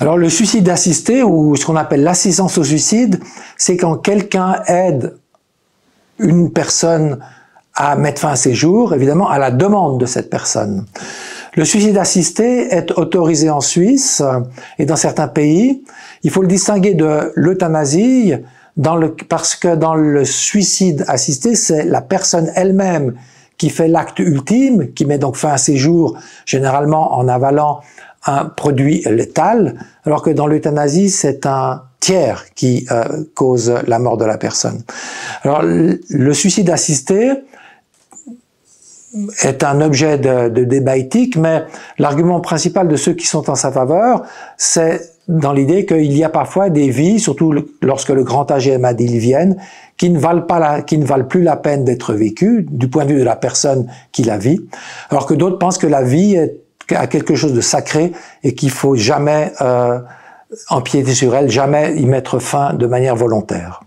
Alors le suicide assisté, ou ce qu'on appelle l'assistance au suicide, c'est quand quelqu'un aide une personne à mettre fin à ses jours, évidemment à la demande de cette personne. Le suicide assisté est autorisé en Suisse et dans certains pays. Il faut le distinguer de l'euthanasie dans le, parce que dans le suicide assisté, c'est la personne elle-même qui fait l'acte ultime, qui met donc fin à ses jours, généralement en avalant un produit létal, alors que dans l'euthanasie, c'est un tiers qui euh, cause la mort de la personne. Alors, le suicide assisté est un objet de, débat éthique, mais l'argument principal de ceux qui sont en sa faveur, c'est dans l'idée qu'il y a parfois des vies, surtout lorsque le grand âge et ils viennent, qui ne valent pas qui ne valent plus la peine d'être vécues du point de vue de la personne qui la vit, alors que d'autres pensent que la vie est à quelque chose de sacré et qu'il faut jamais euh, empiéter sur elle, jamais y mettre fin de manière volontaire.